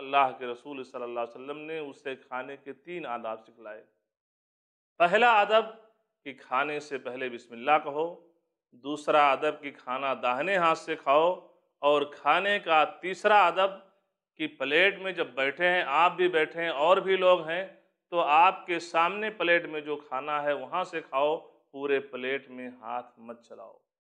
अल्लाह के रसूल सल्लल्लाहु अलैहि वसल्लम ने उसे खाने के तीन आदाब सिखलाए पहला अदब कि खाने से पहले बिस्मिल्लाह कहो दूसरा अदब कि खाना दाहिने हाथ से खाओ और खाने का तीसरा अदब कि प्लेट में जब बैठे हैं आप भी बैठे हैं और भी लोग हैं तो आपके सामने प्लेट में जो खाना है वहाँ से खाओ पूरे प्लेट में हाथ मत चलाओ